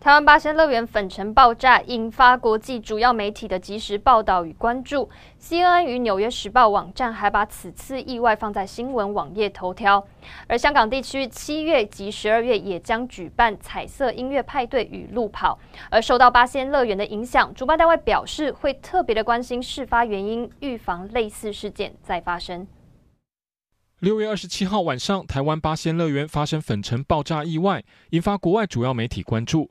台湾八仙乐园粉尘爆炸引发国际主要媒体的及时报道与关注。CNN 与纽约时报网站还把此次意外放在新闻网页头条。而香港地区七月及十二月也将举办彩色音乐派对与路跑，而受到八仙乐园的影响，主办单位表示会特别的关心事发原因，预防类似事件再发生。六月二十七号晚上，台湾八仙乐园发生粉尘爆炸意外，引发国外主要媒体关注。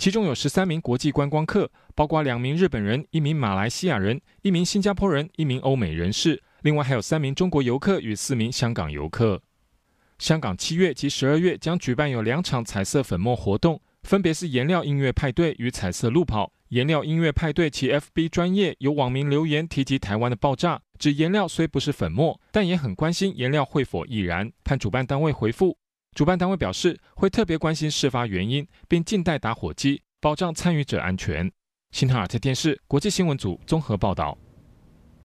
其中有十三名国际观光客，包括两名日本人、一名马来西亚人、一名新加坡人、一名欧美人士，另外还有三名中国游客与四名香港游客。香港七月及十二月将举办有两场彩色粉末活动，分别是颜料音乐派对与彩色路跑。颜料音乐派对其 FB 专业有网民留言提及台湾的爆炸，指颜料虽不是粉末，但也很关心颜料会否易燃，盼主办单位回复。主办单位表示，会特别关心事发原因，并静待打火机，保障参与者安全。新罕尔特电视国际新闻组综合报道。